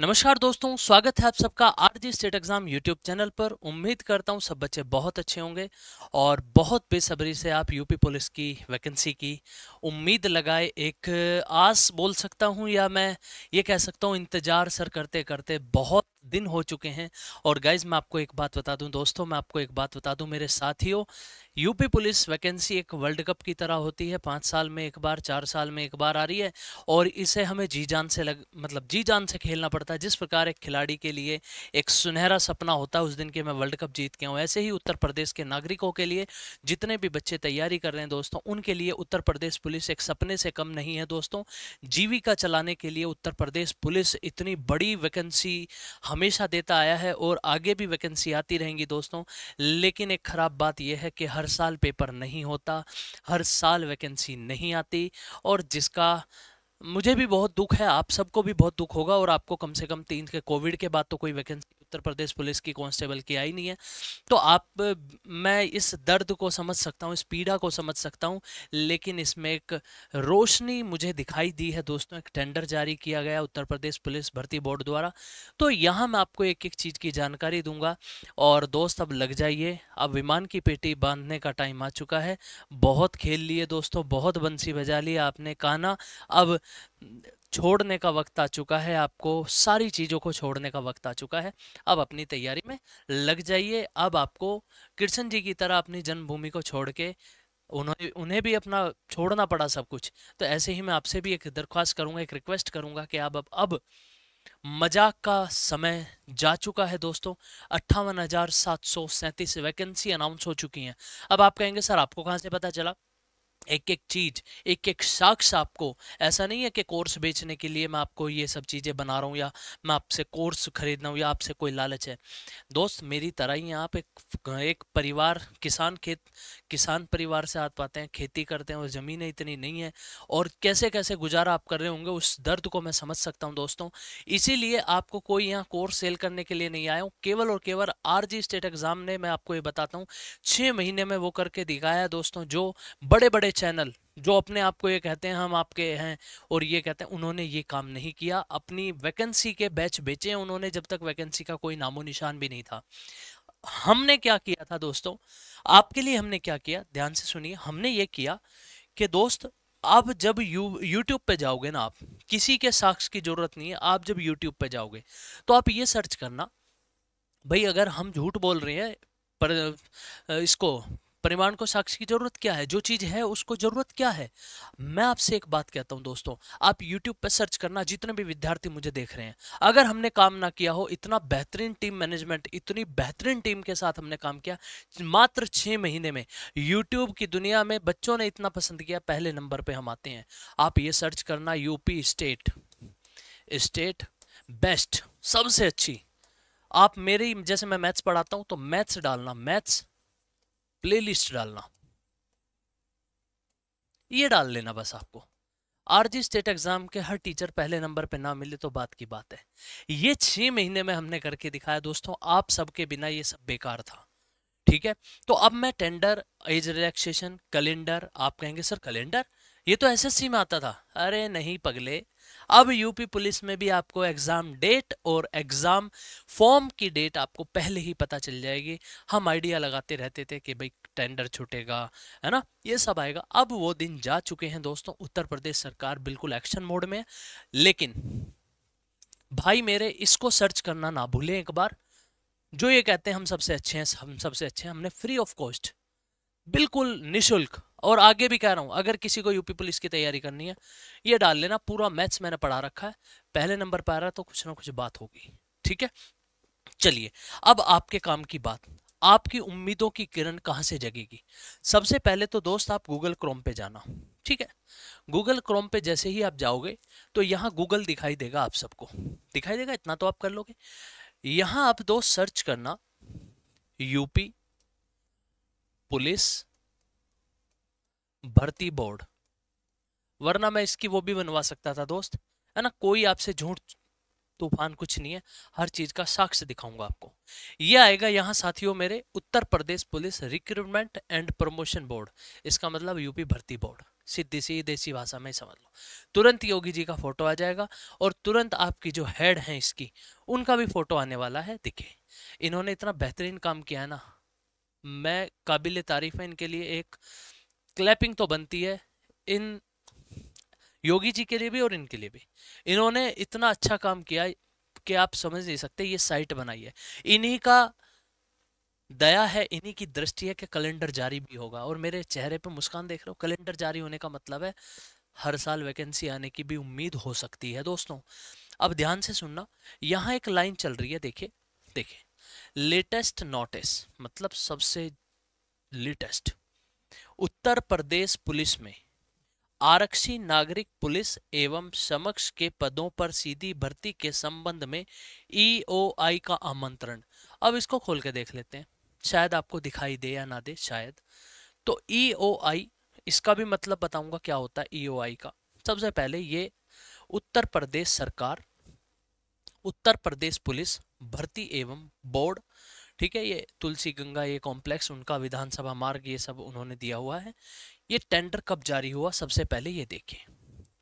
नमस्कार दोस्तों स्वागत है आप सबका RG state exam YouTube channel पर उम्मीद करता हूं सब बच्चे बहुत अच्छे होंगे और बहुत बेसब्री से आप यूपी पुलिस की वैकेंसी की उम्मीद लगाए एक आस बोल सकता हूं या मैं ये कह सकता हूं इंतज़ार सर करते करते बहुत दिन हो चुके हैं और गाइज मैं आपको एक बात बता दूं दोस्तों मैं आपको एक बात बता दूं मेरे साथियों यूपी पुलिस वैकेंसी एक वर्ल्ड कप की तरह होती है पाँच साल में एक बार चार साल में एक बार आ रही है और इसे हमें जी जान से लग मतलब जी जान से खेलना पड़ता है जिस प्रकार एक खिलाड़ी के लिए एक सुनहरा सपना होता है उस दिन के मैं वर्ल्ड कप जीत के हूँ ऐसे ही उत्तर प्रदेश के नागरिकों के लिए जितने भी बच्चे तैयारी कर रहे हैं दोस्तों उनके लिए उत्तर प्रदेश पुलिस एक सपने से कम नहीं है दोस्तों जीविका चलाने के लिए उत्तर प्रदेश पुलिस इतनी बड़ी वैकेंसी हमेशा देता आया है और आगे भी वैकेंसी आती रहेंगी दोस्तों लेकिन एक ख़राब बात यह है कि हर साल पेपर नहीं होता हर साल वैकेंसी नहीं आती और जिसका मुझे भी बहुत दुख है आप सबको भी बहुत दुख होगा और आपको कम से कम तीन के कोविड के बाद तो कोई वैकेंसी उत्तर प्रदेश पुलिस की कांस्टेबल की आई नहीं है तो आप मैं इस दर्द को समझ सकता हूँ इस पीड़ा को समझ सकता हूँ लेकिन इसमें एक रोशनी मुझे दिखाई दी है दोस्तों एक टेंडर जारी किया गया उत्तर प्रदेश पुलिस भर्ती बोर्ड द्वारा तो यहाँ मैं आपको एक एक चीज़ की जानकारी दूंगा और दोस्त अब लग जाइए अब विमान की पेटी बांधने का टाइम आ चुका है बहुत खेल लिए दोस्तों बहुत बंसी बजा लिए आपने काना अब छोड़ने का वक्त आ चुका है आपको सारी चीज़ों को छोड़ने का वक्त आ चुका है अब अपनी तैयारी में लग जाइए अब आपको कृष्ण जी की तरह अपनी जन्मभूमि को छोड़ के उन्होंने उन्हें भी अपना छोड़ना पड़ा सब कुछ तो ऐसे ही मैं आपसे भी एक दरख्वास्त करूँगा एक रिक्वेस्ट करूँगा कि आप अब अब मजाक का समय जा चुका है दोस्तों अट्ठावन हज़ार सात सौ सैंतीस वैकेंसी अनाउंस हो चुकी हैं अब आप कहेंगे सर आपको कहाँ से पता चला एक एक चीज एक एक शख्स आपको ऐसा नहीं है कि कोर्स बेचने के लिए मैं आपको ये सब चीज़ें बना रहा हूँ या मैं आपसे कोर्स खरीद रहा हूँ या आपसे कोई लालच है दोस्त मेरी तरह ही आप एक एक परिवार किसान खेत किसान परिवार से आते पाते हैं खेती करते हैं और ज़मीनें इतनी नहीं है और कैसे कैसे गुजारा आप कर रहे होंगे उस दर्द को मैं समझ सकता हूँ दोस्तों इसीलिए आपको कोई यहाँ कोर्स सेल करने के लिए नहीं आया हूँ केवल और केवल आर स्टेट एग्ज़ाम ने मैं आपको ये बताता हूँ छः महीने में वो करके दिखाया दोस्तों जो बड़े बड़े चैनल जो अपने आप को ये कहते हैं हम आपके हैं और ये कहते हैं उन्होंने ये काम नहीं किया अपनी वैकेंसी के बैच बेचे उन्होंने जब तक वैकेंसी का कोई नामो निशान भी नहीं था हमने क्या किया था दोस्तों आपके लिए हमने क्या किया ध्यान से सुनिए हमने ये किया कि दोस्त आप जब यू यूट्यूब पर जाओगे ना आप किसी के साक्ष की ज़रूरत नहीं है आप जब यूट्यूब पर जाओगे तो आप ये सर्च करना भाई अगर हम झूठ बोल रहे हैं पर इसको परिमाण को साक्षी की जरूरत क्या है जो चीज़ है उसको जरूरत क्या है मैं आपसे एक बात कहता हूं दोस्तों आप यूट्यूब पर सर्च करना जितने भी विद्यार्थी मुझे देख रहे हैं अगर हमने काम ना किया हो इतना बेहतरीन टीम मैनेजमेंट इतनी बेहतरीन टीम के साथ हमने काम किया मात्र छह महीने में यूट्यूब की दुनिया में बच्चों ने इतना पसंद किया पहले नंबर पर हम आते हैं आप ये सर्च करना यूपी स्टेट स्टेट बेस्ट सबसे अच्छी आप मेरी जैसे मैं मैथ्स पढ़ाता हूँ तो मैथ्स डालना मैथ्स प्लेलिस्ट डालना ये डाल लेना बस आपको आरजी स्टेट एग्जाम के हर टीचर पहले नंबर पे ना मिले तो बात की बात है ये छह महीने में हमने करके दिखाया दोस्तों आप सबके बिना ये सब बेकार था ठीक है तो अब मैं टेंडर एज रिलैक्सेशन कैलेंडर आप कहेंगे सर कैलेंडर ये तो एसएससी में आता था अरे नहीं पगले अब यूपी पुलिस में भी आपको एग्ज़ाम डेट और एग्ज़ाम फॉर्म की डेट आपको पहले ही पता चल जाएगी हम आइडिया लगाते रहते थे कि भाई टेंडर छूटेगा है ना ये सब आएगा अब वो दिन जा चुके हैं दोस्तों उत्तर प्रदेश सरकार बिल्कुल एक्शन मोड में लेकिन भाई मेरे इसको सर्च करना ना भूलें एक बार जो ये कहते हैं हम सबसे अच्छे हैं हम सबसे अच्छे हैं हमने फ्री ऑफ कॉस्ट बिल्कुल निशुल्क और आगे भी कह रहा हूँ अगर किसी को यूपी पुलिस की तैयारी करनी है ये डाल लेना पूरा मैथ्स मैंने पढ़ा रखा है पहले नंबर पर आ रहा तो कुछ ना कुछ बात होगी ठीक है चलिए अब आपके काम की बात आपकी उम्मीदों की किरण कहाँ से जगेगी सबसे पहले तो दोस्त आप गूगल क्रोम पे जाना ठीक है गूगल क्रोम पे जैसे ही आप जाओगे तो यहाँ गूगल दिखाई देगा आप सबको दिखाई देगा इतना तो आप कर लोगे यहाँ आप दोस्त सर्च करना यूपी पुलिस भर्ती बोर्ड वरना मैं इसकी वो भी बनवा सकता था दोस्त है ना कोई आपसे झूठ तूफान कुछ नहीं है हर चीज़ का साक्ष्य दिखाऊंगा आपको ये आएगा यहाँ साथियों मेरे Uttar Pradesh police recruitment and promotion board इसका मतलब यूपी भर्ती बोर्ड सीधी सी देसी भाषा में समझ लो तुरंत योगी जी का फोटो आ जाएगा और तुरंत आपकी जो हेड है इसकी उनका भी फोटो आने वाला है दिखे इन्होंने इतना बेहतरीन काम किया ना मैं काबिल तारीफ है इनके लिए एक क्लैपिंग तो बनती है इन योगी जी के लिए भी और इनके लिए भी इन्होंने इतना अच्छा काम किया कि आप समझ नहीं सकते ये साइट बनाई है इन्हीं का दया है इन्हीं की दृष्टि है कि कैलेंडर जारी भी होगा और मेरे चेहरे पे मुस्कान देख रहे हो कैलेंडर जारी होने का मतलब है हर साल वैकेंसी आने की भी उम्मीद हो सकती है दोस्तों अब ध्यान से सुनना यहाँ एक लाइन चल रही है देखिए देखिए लेटेस्ट नोटिस मतलब सबसे लेटेस्ट उत्तर प्रदेश पुलिस में आरक्षी नागरिक पुलिस एवं समक्ष के पदों पर सीधी भर्ती के संबंध में ईओआई e का आमंत्रण अब इसको खोल के देख लेते हैं शायद आपको दिखाई दे या ना दे शायद तो ईओआई e इसका भी मतलब बताऊंगा क्या होता है ईओआई e का सबसे पहले ये उत्तर प्रदेश सरकार उत्तर प्रदेश पुलिस भर्ती एवं बोर्ड ठीक है ये तुलसी गंगा ये कॉम्प्लेक्स उनका विधानसभा मार्ग ये सब उन्होंने दिया हुआ है ये टेंडर कब जारी हुआ सबसे पहले ये देखिए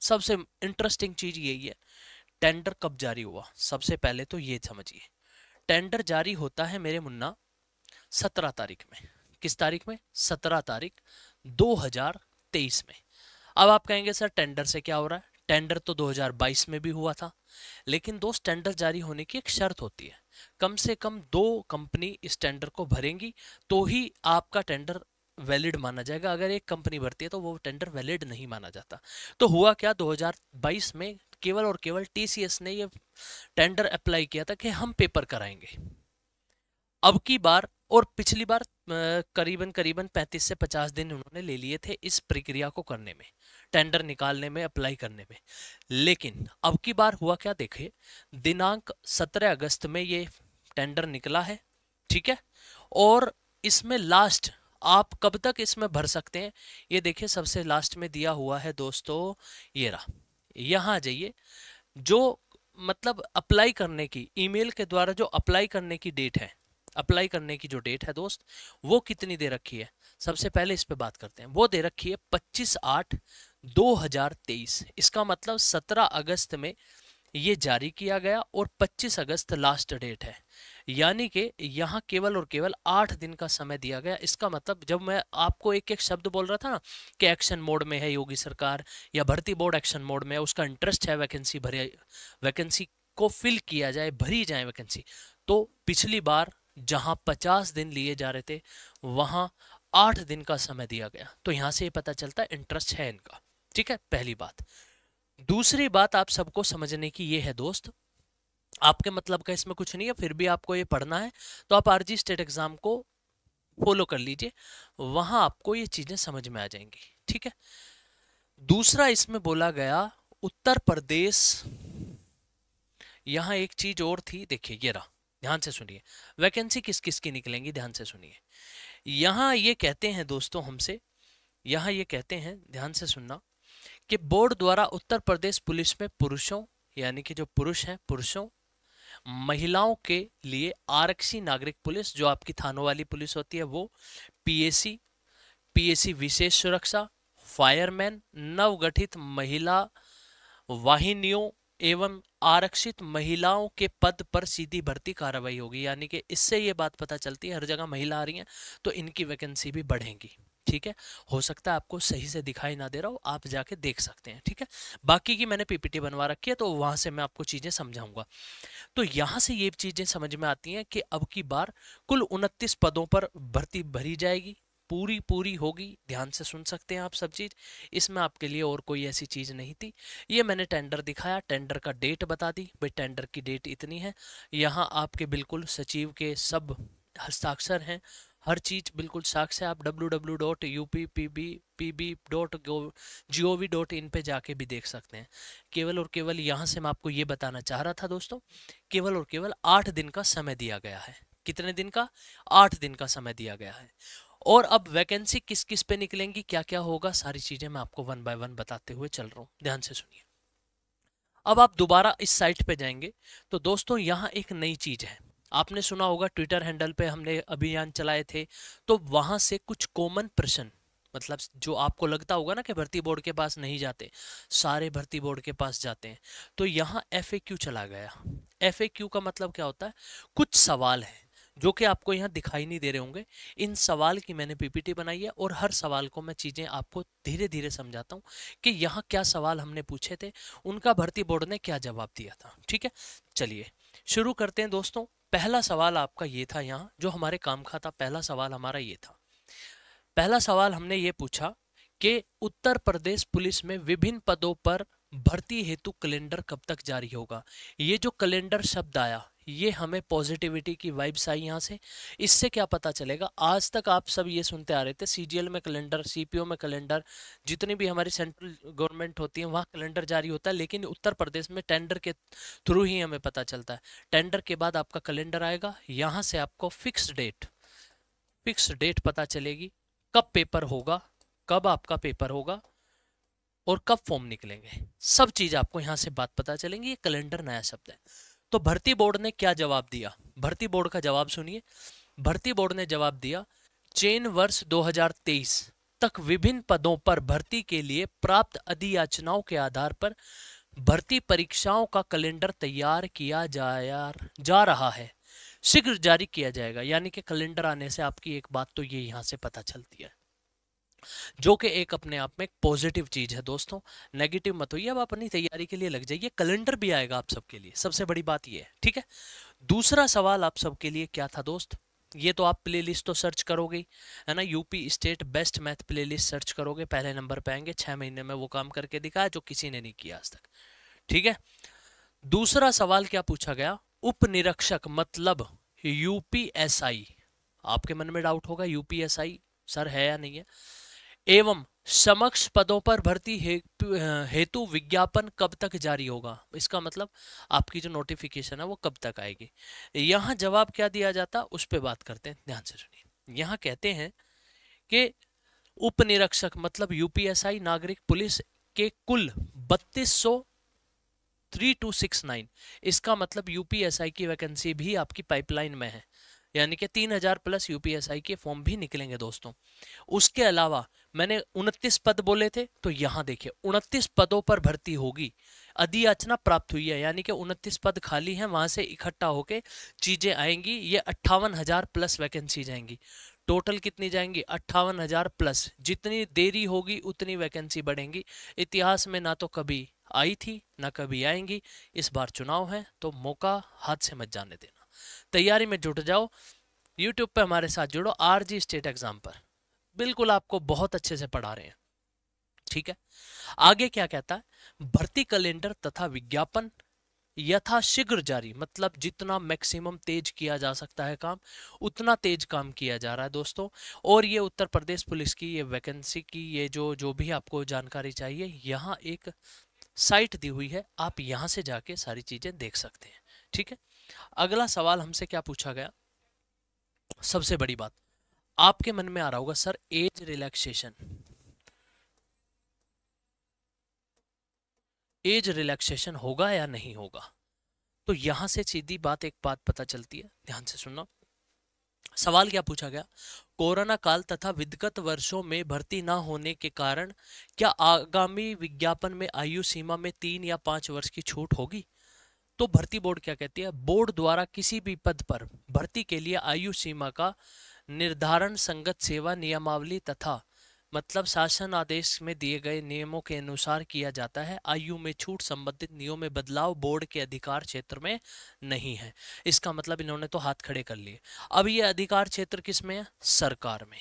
सबसे इंटरेस्टिंग चीज़ यही है टेंडर कब जारी हुआ सबसे पहले तो ये समझिए टेंडर जारी होता है मेरे मुन्ना सत्रह तारीख में किस तारीख में सत्रह तारीख तेईस में अब आप कहेंगे सर टेंडर से क्या हो रहा है टेंडर तो 2022 में भी हुआ था लेकिन दोस्त टेंडर जारी होने की एक शर्त होती है कम से कम दो कंपनी इस टेंडर को भरेंगी तो ही आपका टेंडर वैलिड माना जाएगा अगर एक कंपनी भरती है तो वो टेंडर वैलिड नहीं माना जाता तो हुआ क्या 2022 में केवल और केवल टीसीएस ने ये टेंडर अप्लाई किया था कि हम पेपर कराएंगे अब की बार और पिछली बार करीबन करीबन 35 से 50 दिन उन्होंने ले लिए थे इस प्रक्रिया को करने में टेंडर निकालने में अप्लाई करने में लेकिन अब की बार हुआ क्या देखे दिनांक 17 अगस्त में ये टेंडर निकला है ठीक है और इसमें लास्ट आप कब तक इसमें भर सकते हैं ये देखिए सबसे लास्ट में दिया हुआ है दोस्तों ये रहा यहाँ आ जाइए जो मतलब अप्लाई करने की ईमेल के द्वारा जो अप्लाई करने की डेट है अप्लाई करने की जो डेट है दोस्त वो कितनी दे रखी है सबसे पहले इस पे बात करते हैं वो दे रखी है 25 आठ 2023 इसका मतलब 17 अगस्त में ये जारी किया गया और 25 अगस्त लास्ट डेट है यानी कि यहाँ केवल और केवल आठ दिन का समय दिया गया इसका मतलब जब मैं आपको एक एक शब्द बोल रहा था ना कि एक्शन मोड में है योगी सरकार या भर्ती बोर्ड एक्शन मोड में है उसका इंटरेस्ट है वैकेंसी भरे वैकेंसी को फिल किया जाए भरी जाए वैकेंसी तो पिछली बार जहाँ पचास दिन लिए जा रहे थे वहाँ आठ दिन का समय दिया गया तो यहाँ से ये पता चलता है इंटरेस्ट है इनका ठीक है पहली बात दूसरी बात आप सबको समझने की ये है दोस्त आपके मतलब का इसमें कुछ नहीं है फिर भी आपको ये पढ़ना है तो आप आरजी स्टेट एग्ज़ाम को फॉलो कर लीजिए वहां आपको ये चीज़ें समझ में आ जाएंगी ठीक है दूसरा इसमें बोला गया उत्तर प्रदेश यहां एक चीज़ और थी देखिए ये रहा ध्यान से सुनिए वैकेंसी किस किस की निकलेंगी ध्यान से सुनिए यहां ये कहते हैं दोस्तों हमसे यहां ये कहते हैं ध्यान से सुनना कि बोर्ड द्वारा उत्तर प्रदेश पुलिस में पुरुषों यानी कि जो पुरुष हैं पुरुषों महिलाओं के लिए आरक्षी नागरिक पुलिस जो आपकी थानों वाली पुलिस होती है वो पीएसी पीएसी विशेष सुरक्षा फायरमैन नवगठित महिला वाहिनियों एवं आरक्षित महिलाओं के पद पर सीधी भर्ती कार्रवाई होगी यानी कि इससे ये बात पता चलती है हर जगह महिला आ रही हैं तो इनकी वैकेंसी भी बढ़ेंगी ठीक है हो सकता है आपको सही से दिखाई ना दे रहा हो आप जाके देख सकते हैं ठीक है बाकी की मैंने पीपीटी बनवा रखी है तो वहां से मैं आपको चीज़ें समझाऊंगा तो यहाँ से ये चीज़ें समझ में आती हैं कि अब की बार कुल उनतीस पदों पर भर्ती भरी जाएगी पूरी पूरी होगी ध्यान से सुन सकते हैं आप सब चीज़ इसमें आपके लिए और कोई ऐसी चीज़ नहीं थी ये मैंने टेंडर दिखाया टेंडर का डेट बता दी भाई टेंडर की डेट इतनी है यहाँ आपके बिल्कुल सचिव के सब हस्ताक्षर हैं हर चीज़ बिल्कुल साक्ष है आप W W dot U P P B P B dot G O V dot in पर जाके भी देख सकते हैं केवल और केवल यहाँ से मैं आपको ये बताना चाह रहा था दोस्तों केवल और केवल आठ दिन का समय दिया गया है कितने दिन का आठ दिन का समय दिया गया है और अब वैकेंसी किस किस पे निकलेंगी क्या क्या होगा सारी चीज़ें मैं आपको वन बाय वन बताते हुए चल रहा हूँ ध्यान से सुनिए अब आप दोबारा इस साइट पे जाएंगे तो दोस्तों यहाँ एक नई चीज़ है आपने सुना होगा ट्विटर हैंडल पे हमने अभियान चलाए थे तो वहाँ से कुछ कॉमन प्रश्न मतलब जो आपको लगता होगा ना कि भर्ती बोर्ड के पास नहीं जाते सारे भर्ती बोर्ड के पास जाते हैं तो यहाँ एफ चला गया एफ का मतलब क्या होता है कुछ सवाल हैं जो कि आपको यहाँ दिखाई नहीं दे रहे होंगे इन सवाल की मैंने पीपीटी बनाई है और हर सवाल को मैं चीज़ें आपको धीरे धीरे समझाता हूँ कि यहाँ क्या सवाल हमने पूछे थे उनका भर्ती बोर्ड ने क्या जवाब दिया था ठीक है चलिए शुरू करते हैं दोस्तों पहला सवाल आपका ये था यहाँ जो हमारे काम का था पहला सवाल हमारा ये था पहला सवाल हमने ये पूछा कि उत्तर प्रदेश पुलिस में विभिन्न पदों पर भर्ती हेतु कैलेंडर कब तक जारी होगा ये जो कैलेंडर शब्द आया ये हमें पॉजिटिविटी की वाइब्स आई यहाँ से इससे क्या पता चलेगा आज तक आप सब ये सुनते आ रहे थे सीजीएल में कैलेंडर सीपीओ में कैलेंडर जितनी भी हमारी सेंट्रल गवर्नमेंट होती है वहाँ कैलेंडर जारी होता है लेकिन उत्तर प्रदेश में टेंडर के थ्रू ही हमें पता चलता है टेंडर के बाद आपका कैलेंडर आएगा यहाँ से आपको फिक्स डेट फिक्स डेट पता चलेगी कब पेपर होगा कब आपका पेपर होगा और कब फॉर्म निकलेंगे सब चीज़ आपको यहाँ से बात पता चलेंगी ये कैलेंडर नया शब्द है तो भर्ती बोर्ड ने क्या जवाब दिया भर्ती बोर्ड का जवाब सुनिए भर्ती बोर्ड ने जवाब दिया चेन वर्ष 2023 तक विभिन्न पदों पर भर्ती के लिए प्राप्त अधियाचनाओं के आधार पर भर्ती परीक्षाओं का कैलेंडर तैयार किया जा, जा रहा है शीघ्र जारी किया जाएगा यानी कि कैलेंडर आने से आपकी एक बात तो ये यहाँ से पता चलती है जो कि एक अपने आप में एक पॉजिटिव चीज़ है दोस्तों नेगेटिव मत होइए अब आप अपनी तैयारी के लिए लग जाइए कैलेंडर भी आएगा आप सबके लिए सबसे बड़ी बात यह है ठीक है दूसरा सवाल आप सबके लिए क्या था दोस्त ये तो आप प्लेलिस्ट तो सर्च करोगे है ना UP state best math playlist search करोगे पहले नंबर पे आएंगे छह महीने में वो काम करके दिखाया जो किसी ने नहीं किया आज तक ठीक है दूसरा सवाल क्या पूछा गया उप निरीक्षक मतलब यूपीएसआई आपके मन में डाउट होगा यूपीएसआई सर है या नहीं है एवं समक्ष पदों पर भर्ती हे, हेतु विज्ञापन कब तक जारी होगा इसका मतलब आपकी जो नोटिफिकेशन है वो कब तक आएगी यहाँ जवाब क्या दिया जाता उस पर बात करते हैं ध्यान से सुनिए यहाँ कहते हैं कि उप निरीक्षक मतलब यूपीएसआई नागरिक पुलिस के कुल बत्तीस सौ थ्री टू सिक्स नाइन इसका मतलब यूपीएसआई की वैकेंसी भी आपकी पाइपलाइन में है यानी कि तीन हजार प्लस यूपीएसआई के फॉर्म भी निकलेंगे दोस्तों उसके अलावा मैंने उनतीस पद बोले थे तो यहाँ देखिए उनतीस पदों पर भर्ती होगी अधियाचना प्राप्त हुई है यानी कि उनतीस पद खाली हैं वहां से इकट्ठा होके चीज़ें आएंगी ये अट्ठावन हज़ार प्लस वैकेंसी जाएंगी टोटल कितनी जाएंगी अट्ठावन हज़ार प्लस जितनी देरी होगी उतनी वैकेंसी बढ़ेंगी इतिहास में ना तो कभी आई थी ना कभी आएंगी इस बार चुनाव है तो मौका हाथ से मत जाने देना तैयारी में जुट जाओ यूट्यूब पर हमारे साथ जुड़ो आर जी स्टेट एग्ज़ाम पर बिल्कुल आपको बहुत अच्छे से पढ़ा रहे हैं ठीक है आगे क्या कहता है भर्ती कैलेंडर तथा विज्ञापन यथाशीघ्र जारी मतलब जितना मैक्सिमम तेज किया जा सकता है काम उतना तेज काम किया जा रहा है दोस्तों और ये उत्तर प्रदेश पुलिस की ये वैकेंसी की ये जो जो भी आपको जानकारी चाहिए यहाँ एक साइट दी हुई है आप यहाँ से जाके सारी चीज़ें देख सकते हैं ठीक है अगला सवाल हमसे क्या पूछा गया सबसे बड़ी बात आपके मन में आ रहा होगा sir age relaxation age relaxation होगा या नहीं होगा तो यहां से सीधी बात एक बात पता चलती है ध्यान से सुनना सवाल क्या पूछा गया कोरोना काल तथा विधगत वर्षों में भर्ती ना होने के कारण क्या आगामी विज्ञापन में आयु सीमा में तीन या पांच वर्ष की छूट होगी तो भर्ती बोर्ड क्या कहती है बोर्ड द्वारा किसी भी पद पर भर्ती के लिए आयु सीमा का निर्धारण संगत सेवा नियमावली तथा मतलब शासन आदेश में दिए गए नियमों के अनुसार किया जाता है आयु में छूट संबंधित नियम में बदलाव बोर्ड के अधिकार क्षेत्र में नहीं है इसका मतलब इन्होंने तो हाथ खड़े कर लिए अब ये अधिकार क्षेत्र किस में है सरकार में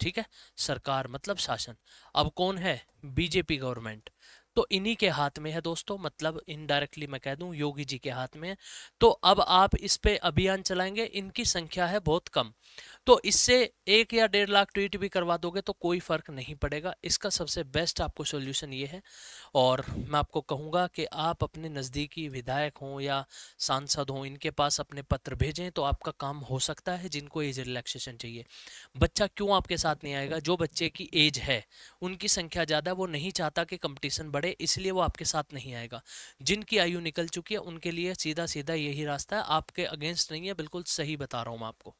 ठीक है सरकार मतलब शासन अब कौन है बीजेपी गवर्नमेंट तो इन्हीं के हाथ में है दोस्तों मतलब इनडायरेक्टली मैं कह दूं योगी जी के हाथ में है तो अब आप इस पे अभियान चलाएंगे इनकी संख्या है बहुत कम तो इससे एक या डेढ़ लाख ट्वीट भी करवा दोगे तो कोई फर्क नहीं पड़ेगा इसका सबसे बेस्ट आपको सोल्यूशन ये है और मैं आपको कहूँगा कि आप अपने नज़दीकी विधायक हों या सांसद हों इनके पास अपने पत्र भेजें तो आपका काम हो सकता है जिनको एज रिलैक्सेशन चाहिए बच्चा क्यों आपके साथ नहीं आएगा जो बच्चे की एज है उनकी संख्या ज़्यादा वो नहीं चाहता कि कंपटीशन बढ़े इसलिए वो आपके साथ नहीं आएगा जिनकी आयु निकल चुकी है उनके लिए सीधा सीधा यही रास्ता है आपके अगेंस्ट नहीं है बिल्कुल सही बता रहा हूँ मैं आपको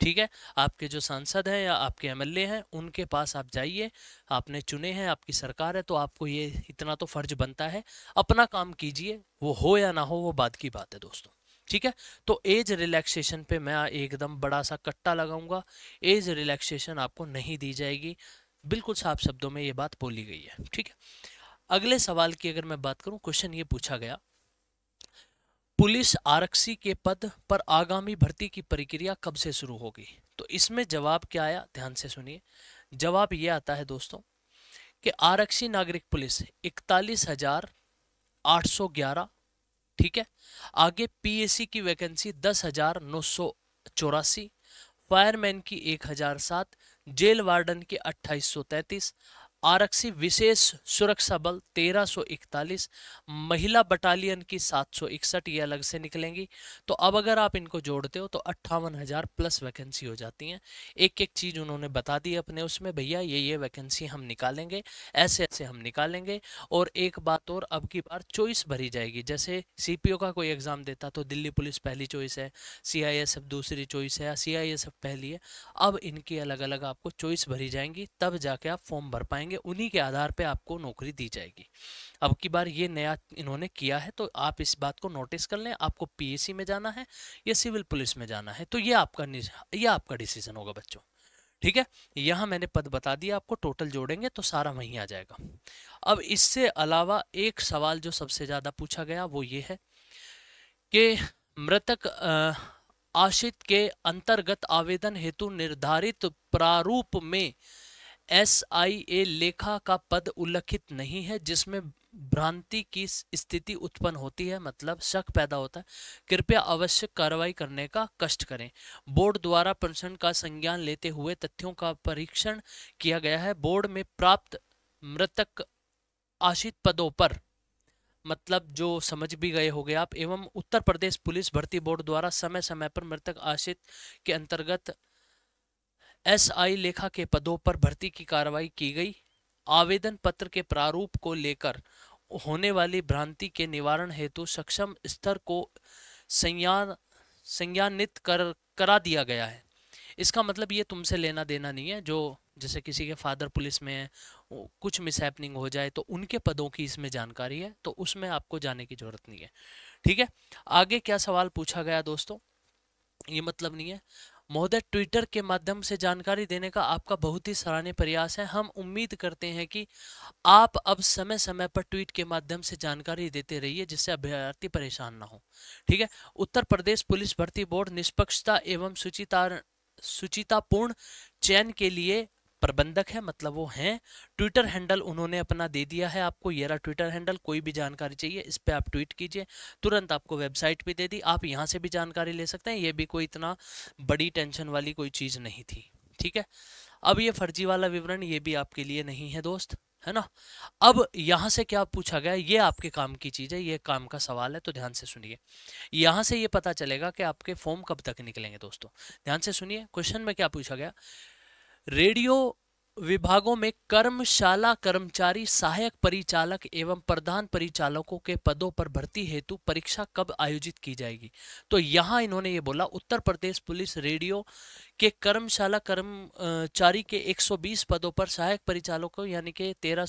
ठीक है आपके जो सांसद हैं या आपके एमएलए हैं उनके पास आप जाइए आपने चुने हैं आपकी सरकार है तो आपको ये इतना तो फर्ज बनता है अपना काम कीजिए वो हो या ना हो वो बाद की बात है दोस्तों ठीक है तो एज रिलैक्सेशन पे मैं एकदम बड़ा सा कट्टा लगाऊंगा एज रिलैक्सेशन आपको नहीं दी जाएगी बिल्कुल साफ शब्दों में ये बात बोली गई है ठीक है अगले सवाल की अगर मैं बात करूं क्वेश्चन ये पूछा गया पुलिस आरक्षी के पद पर आगामी भर्ती की प्रक्रिया कब से शुरू होगी तो इसमें जवाब क्या आया ध्यान से सुनिए जवाब ये आता है दोस्तों कि आरक्षी नागरिक पुलिस इकतालीस हजार आठ सौ ग्यारह ठीक है आगे पीएसी की वैकेंसी दस हजार नौ सौ चौरासी फायरमैन की एक हजार सात जेल वार्डन की अट्ठाईस सौ तैतीस आरक्षी विशेष सुरक्षा बल 1341 महिला बटालियन की 761 ये अलग से निकलेंगी तो अब अगर आप इनको जोड़ते हो तो अट्ठावन हजार प्लस वैकेंसी हो जाती हैं एक एक चीज उन्होंने बता दी अपने उसमें भैया ये ये वैकेंसी हम निकालेंगे ऐसे ऐसे हम निकालेंगे और एक बात तो और अब की बार चॉइस भरी जाएगी जैसे सी का कोई एग्जाम देता तो दिल्ली पुलिस पहली चॉइस है सी दूसरी चॉइस है सी पहली है अब इनकी अलग अलग आपको चॉइस भरी जाएंगी तब जाके आप फॉर्म भर पाएंगे आएंगे उन्हीं के आधार पे आपको नौकरी दी जाएगी अब की बार ये नया इन्होंने किया है तो आप इस बात को नोटिस कर लें आपको पी में जाना है या सिविल पुलिस में जाना है तो ये आपका ये आपका डिसीजन होगा बच्चों ठीक है यहाँ मैंने पद बता दिया आपको टोटल जोड़ेंगे तो सारा वहीं आ जाएगा अब इससे अलावा एक सवाल जो सबसे ज़्यादा पूछा गया वो ये है कि मृतक आशित के अंतर्गत आवेदन हेतु निर्धारित प्रारूप में एस आई ए लेखा का पद उल्लिखित नहीं है जिसमें भ्रांति की स्थिति उत्पन्न होती है मतलब शक पैदा होता है कृपया आवश्यक कार्रवाई करने का कष्ट करें बोर्ड द्वारा प्रश्न का संज्ञान लेते हुए तथ्यों का परीक्षण किया गया है बोर्ड में प्राप्त मृतक आशित पदों पर मतलब जो समझ भी गए हो गए आप एवं उत्तर प्रदेश पुलिस भर्ती बोर्ड द्वारा समय समय पर मृतक आश्रित के अंतर्गत एसआई लेखा के पदों पर भर्ती की कार्रवाई की गई आवेदन पत्र के प्रारूप को लेकर होने वाली भ्रांति के निवारण हेतु सक्षम स्तर को संज्ञान संज्ञानित कर करा दिया गया है इसका मतलब ये तुमसे लेना देना नहीं है जो जैसे किसी के फादर पुलिस में है कुछ मिसहैपनिंग हो जाए तो उनके पदों की इसमें जानकारी है तो उसमें आपको जाने की ज़रूरत नहीं है ठीक है आगे क्या सवाल पूछा गया दोस्तों ये मतलब नहीं है महोदय ट्विटर के माध्यम से जानकारी देने का आपका बहुत ही सराहनीय प्रयास है हम उम्मीद करते हैं कि आप अब समय समय पर ट्वीट के माध्यम से जानकारी देते रहिए जिससे अभ्यर्थी परेशान ना हो ठीक है उत्तर प्रदेश पुलिस भर्ती बोर्ड निष्पक्षता एवं सुचिता सुचितापूर्ण चयन के लिए प्रबंधक है मतलब वो हैं ट्विटर हैंडल उन्होंने अपना दे दिया है आपको ये रहा ट्विटर हैंडल कोई भी जानकारी चाहिए इस पर आप ट्वीट कीजिए तुरंत आपको वेबसाइट भी दे दी आप यहाँ से भी जानकारी ले सकते हैं ये भी कोई इतना बड़ी टेंशन वाली कोई चीज़ नहीं थी ठीक है अब ये फर्जी वाला विवरण ये भी आपके लिए नहीं है दोस्त है ना अब यहाँ से क्या पूछा गया ये आपके काम की चीज़ है ये काम का सवाल है तो ध्यान से सुनिए यहाँ से ये पता चलेगा कि आपके फॉर्म कब तक निकलेंगे दोस्तों ध्यान से सुनिए क्वेश्चन में क्या पूछा गया रेडियो विभागों में कर्मशाला कर्मचारी सहायक परिचालक एवं प्रधान परिचालकों के पदों पर भर्ती हेतु परीक्षा कब आयोजित की जाएगी तो यहाँ इन्होंने ये बोला उत्तर प्रदेश पुलिस रेडियो के कर्मशाला कर्मचारी के 120 पदों पर सहायक परिचालकों यानी के तेरह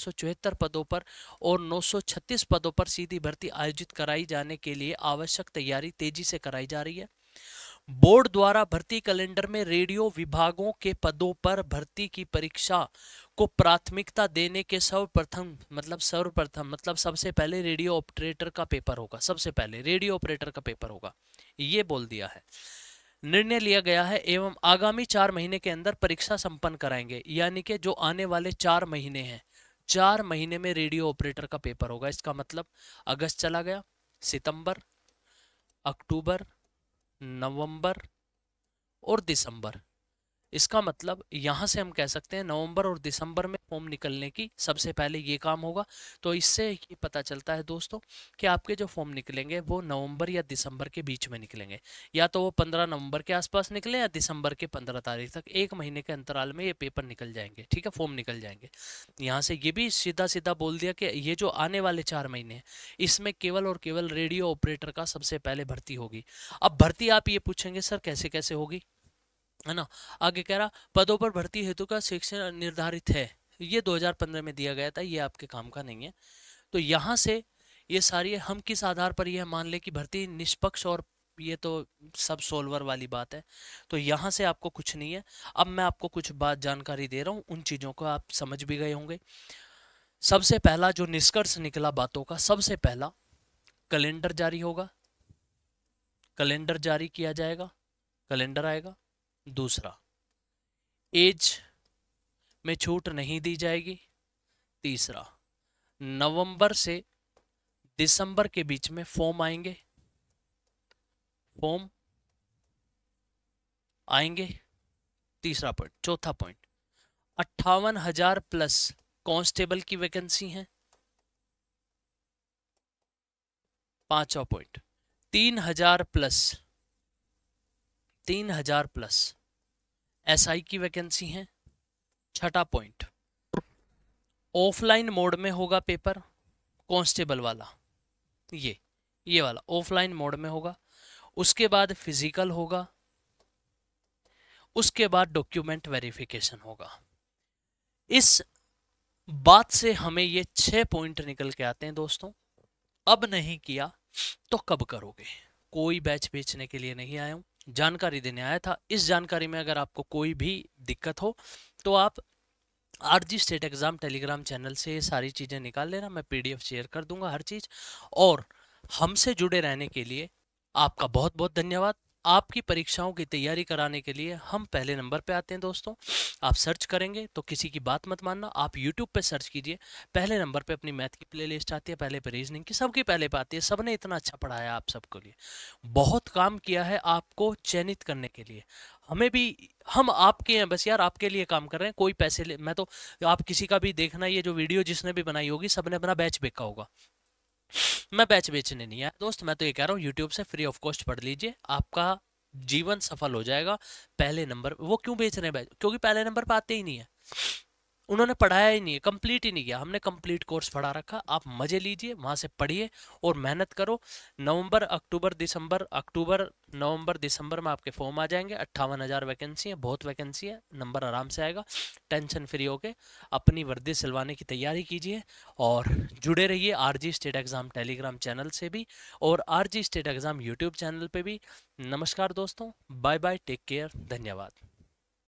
पदों पर और 936 पदों पर सीधी भर्ती आयोजित कराई जाने के लिए आवश्यक तैयारी तेजी से कराई जा रही है बोर्ड द्वारा भर्ती कैलेंडर में रेडियो विभागों के पदों पर भर्ती की परीक्षा को प्राथमिकता देने के सर्वप्रथम मतलब सर्वप्रथम मतलब सबसे पहले रेडियो ऑपरेटर का पेपर होगा सबसे पहले रेडियो ऑपरेटर का पेपर होगा ये बोल दिया है निर्णय लिया गया है एवं आगामी चार महीने के अंदर परीक्षा संपन्न कराएंगे यानी कि जो आने वाले चार महीने हैं चार महीने में रेडियो ऑपरेटर का पेपर होगा इसका मतलब अगस्त चला गया सितंबर अक्टूबर नवंबर और दिसंबर इसका मतलब यहाँ से हम कह सकते हैं नवंबर और दिसंबर में फॉर्म निकलने की सबसे पहले ये काम होगा तो इससे ये पता चलता है दोस्तों कि आपके जो फॉर्म निकलेंगे वो नवंबर या दिसंबर के बीच में निकलेंगे या तो वो पंद्रह नवंबर के आसपास निकले या दिसंबर के पंद्रह तारीख तक एक महीने के अंतराल में ये पेपर निकल जाएंगे ठीक है फॉर्म निकल जाएंगे यहाँ से ये भी सीधा सीधा बोल दिया कि ये जो आने वाले चार महीने हैं इसमें केवल और केवल रेडियो ऑपरेटर का सबसे पहले भर्ती होगी अब भर्ती आप ये पूछेंगे सर कैसे कैसे होगी है ना आगे कह रहा पदों पर भर्ती हेतु का शिक्षण निर्धारित है ये 2015 में दिया गया था ये आपके काम का नहीं है तो यहाँ से ये सारी हम किस आधार पर यह मान ले कि भर्ती निष्पक्ष और ये तो सब सोल्वर वाली बात है तो यहाँ से आपको कुछ नहीं है अब मैं आपको कुछ बात जानकारी दे रहा हूँ उन चीज़ों को आप समझ भी गए होंगे सबसे पहला जो निष्कर्ष निकला बातों का सबसे पहला कैलेंडर जारी होगा कैलेंडर जारी किया जाएगा कैलेंडर आएगा दूसरा एज में छूट नहीं दी जाएगी तीसरा नवंबर से दिसंबर के बीच में फॉर्म आएंगे फॉर्म आएंगे तीसरा पॉइंट चौथा पॉइंट अट्ठावन हजार प्लस कांस्टेबल की वैकेंसी है पांचवा पॉइंट तीन हजार प्लस तीन हजार प्लस एसआई की वैकेंसी है छठा पॉइंट ऑफलाइन मोड में होगा पेपर कांस्टेबल वाला ये ये वाला ऑफलाइन मोड में होगा उसके बाद फिजिकल होगा उसके बाद डॉक्यूमेंट वेरिफिकेशन होगा इस बात से हमें ये छह पॉइंट निकल के आते हैं दोस्तों अब नहीं किया तो कब करोगे कोई बैच बेचने के लिए नहीं आया हूं जानकारी देने आया था इस जानकारी में अगर आपको कोई भी दिक्कत हो तो आप R G state exam Telegram channel से ये सारी चीज़ें निकाल लेना मैं पी शेयर कर दूंगा हर चीज़ और हमसे जुड़े रहने के लिए आपका बहुत बहुत धन्यवाद आपकी परीक्षाओं की तैयारी कराने के लिए हम पहले नंबर पे आते हैं दोस्तों आप सर्च करेंगे तो किसी की बात मत मानना आप यूट्यूब पे सर्च कीजिए पहले नंबर पे अपनी मैथ की प्लेलिस्ट आती है पहले पे रीजनिंग की सबकी पहले पे आती है सबने इतना अच्छा पढ़ाया आप सबके लिए बहुत काम किया है आपको चयनित करने के लिए हमें भी हम आपके हैं बस यार आपके लिए काम कर रहे हैं कोई पैसे ले मैं तो आप किसी का भी देखना ये जो वीडियो जिसने भी बनाई होगी सबने अपना बैच बेका होगा मैं बैच बेचने नहीं आया दोस्त मैं तो ये कह रहा हूँ यूट्यूब से फ्री ऑफ कॉस्ट पढ़ लीजिए आपका जीवन सफल हो जाएगा पहले नंबर वो क्यों बेच रहे हैं बैच क्योंकि पहले नंबर पर आते ही नहीं है उन्होंने पढ़ाया ही नहीं है कंप्लीट ही नहीं किया हमने कंप्लीट कोर्स पढ़ा रखा आप मज़े लीजिए वहाँ से पढ़िए और मेहनत करो नवंबर अक्टूबर दिसंबर अक्टूबर नवंबर दिसंबर में आपके फॉर्म आ जाएंगे अट्ठावन हज़ार वैकेंसी है बहुत वैकेंसी है नंबर आराम से आएगा टेंशन फ्री होके अपनी वर्दी सिलवाने की तैयारी कीजिए और जुड़े रहिए R state exam Telegram channel से भी और R state exam YouTube channel पर भी नमस्कार दोस्तों बाय बाय टेक केयर धन्यवाद